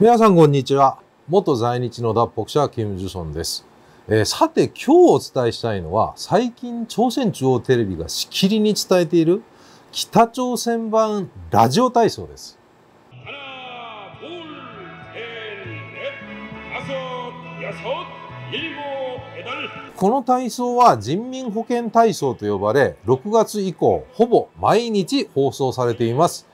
皆さんこんにちは。元在日の脱北者、キム・ジュソンです。えー、さて今日お伝えしたいのは、最近朝鮮中央テレビがしきりに伝えている、北朝鮮版ラジオ体操です。この体操は人民保健体操と呼ばれ、6月以降、ほぼ毎日放送されています。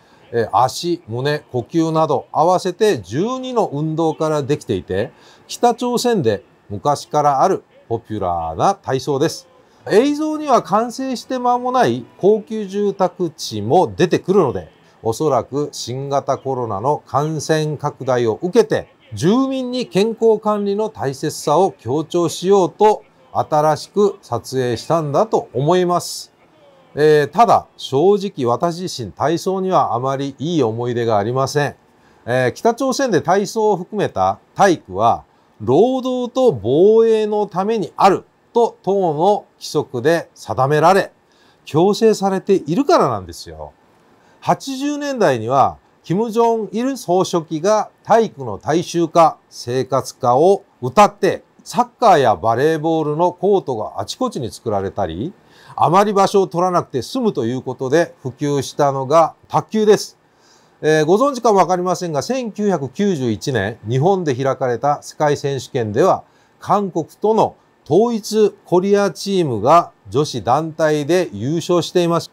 足、胸、呼吸など合わせて12の運動からできていて、北朝鮮で昔からあるポピュラーな体操です。映像には完成して間もない高級住宅地も出てくるので、おそらく新型コロナの感染拡大を受けて、住民に健康管理の大切さを強調しようと、新しく撮影したんだと思います。えー、ただ、正直私自身体操にはあまりいい思い出がありません。えー、北朝鮮で体操を含めた体育は、労働と防衛のためにあると党の規則で定められ、強制されているからなんですよ。80年代には、金正日総書記が体育の大衆化、生活化を歌って、サッカーやバレーボールのコートがあちこちに作られたり、あまり場所を取らなくて済むということで普及したのが卓球です。えー、ご存知かもわかりませんが、1991年、日本で開かれた世界選手権では、韓国との統一コリアチームが女子団体で優勝しています。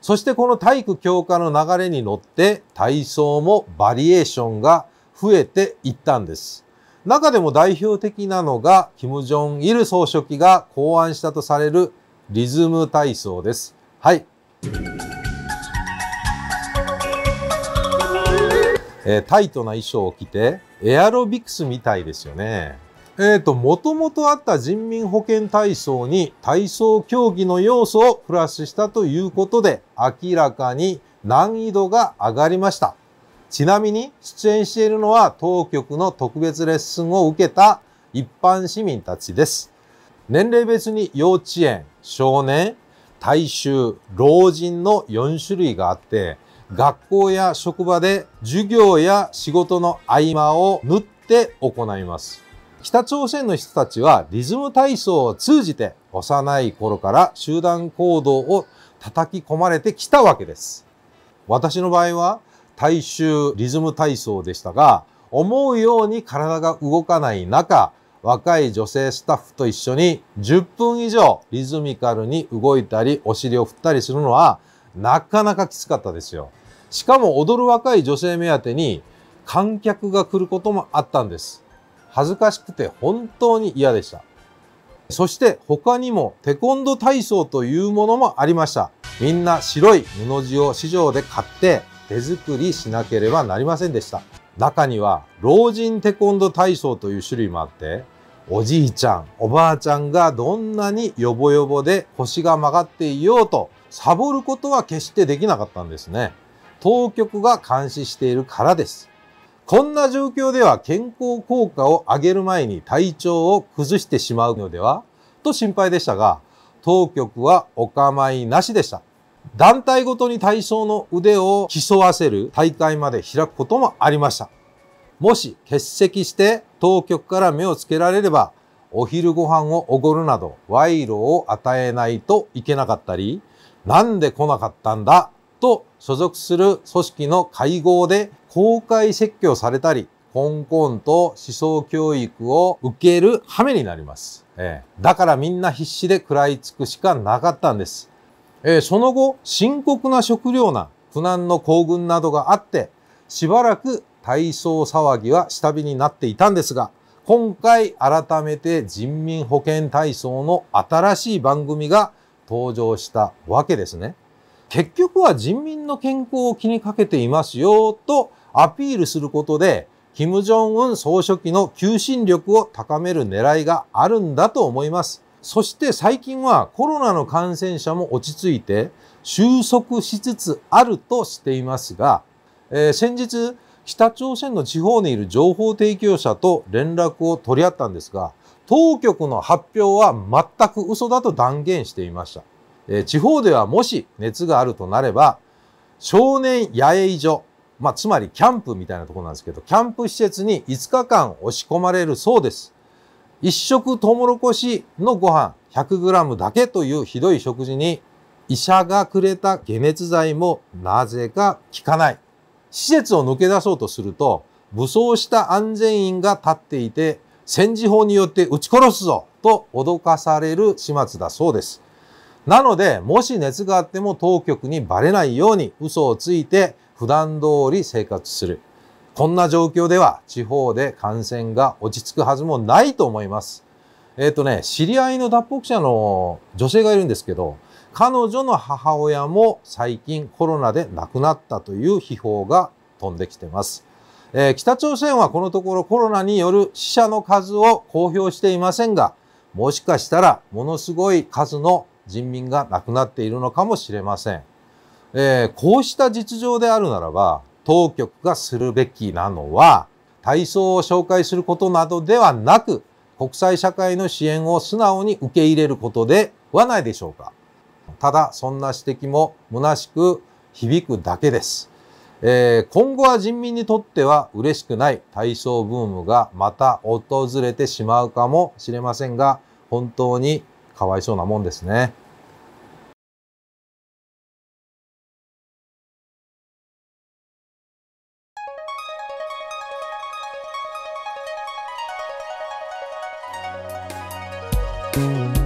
そしてこの体育強化の流れに乗って体操もバリエーションが増えていったんです。中でも代表的なのが、金正ル総書記が考案したとされるリズム体操です。はい。えー、タイトな衣装を着て、エアロビクスみたいですよね。えっ、ー、と、もともとあった人民保健体操に体操競技の要素をプラスしたということで、明らかに難易度が上がりました。ちなみに、出演しているのは当局の特別レッスンを受けた一般市民たちです。年齢別に幼稚園、少年、大衆、老人の4種類があって、学校や職場で授業や仕事の合間を縫って行います。北朝鮮の人たちはリズム体操を通じて幼い頃から集団行動を叩き込まれてきたわけです。私の場合は大衆リズム体操でしたが、思うように体が動かない中、若い女性スタッフと一緒に10分以上リズミカルに動いたりお尻を振ったりするのはなかなかきつかったですよ。しかも踊る若い女性目当てに観客が来ることもあったんです。恥ずかしくて本当に嫌でした。そして他にもテコンド体操というものもありました。みんな白い布地を市場で買って手作りしなければなりませんでした。中には老人テコンド体操という種類もあって、おじいちゃん、おばあちゃんがどんなによぼよぼで腰が曲がっていようと、サボることは決してできなかったんですね。当局が監視しているからです。こんな状況では健康効果を上げる前に体調を崩してしまうのではと心配でしたが、当局はお構いなしでした。団体ごとに体操の腕を競わせる大会まで開くこともありました。もし欠席して当局から目をつけられれば、お昼ご飯をおごるなど賄賂を与えないといけなかったり、なんで来なかったんだと所属する組織の会合で公開説教されたり、コンコンと思想教育を受ける羽目になります。えだからみんな必死で食らいつくしかなかったんです。えその後、深刻な食糧難、苦難の行軍などがあって、しばらく体操騒ぎは下火になっていたんですが、今回改めて人民保健体操の新しい番組が登場したわけですね。結局は人民の健康を気にかけていますよとアピールすることで、金正恩総書記の求心力を高める狙いがあるんだと思います。そして最近はコロナの感染者も落ち着いて収束しつつあるとしていますが、えー、先日北朝鮮の地方にいる情報提供者と連絡を取り合ったんですが、当局の発表は全く嘘だと断言していました。えー、地方ではもし熱があるとなれば、少年野営所、まあ、つまりキャンプみたいなところなんですけど、キャンプ施設に5日間押し込まれるそうです。一食トウモロコシのご飯 100g だけというひどい食事に医者がくれた解熱剤もなぜか効かない。施設を抜け出そうとすると、武装した安全員が立っていて、戦時法によって撃ち殺すぞと脅かされる始末だそうです。なので、もし熱があっても当局にバレないように嘘をついて普段通り生活する。こんな状況では地方で感染が落ち着くはずもないと思います。えっ、ー、とね、知り合いの脱北者の女性がいるんですけど、彼女の母親も最近コロナで亡くなったという秘宝が飛んできてます。えー、北朝鮮はこのところコロナによる死者の数を公表していませんが、もしかしたらものすごい数の人民が亡くなっているのかもしれません。えー、こうした実情であるならば、当局がするべきなのは、体操を紹介することなどではなく、国際社会の支援を素直に受け入れることではないでしょうか。ただそんな指摘も虚しく響くだけです。えー、今後は人民にとっては嬉しくない体操ブームがまた訪れてしまうかもしれませんが、本当にかわいそうなもんですね。thank you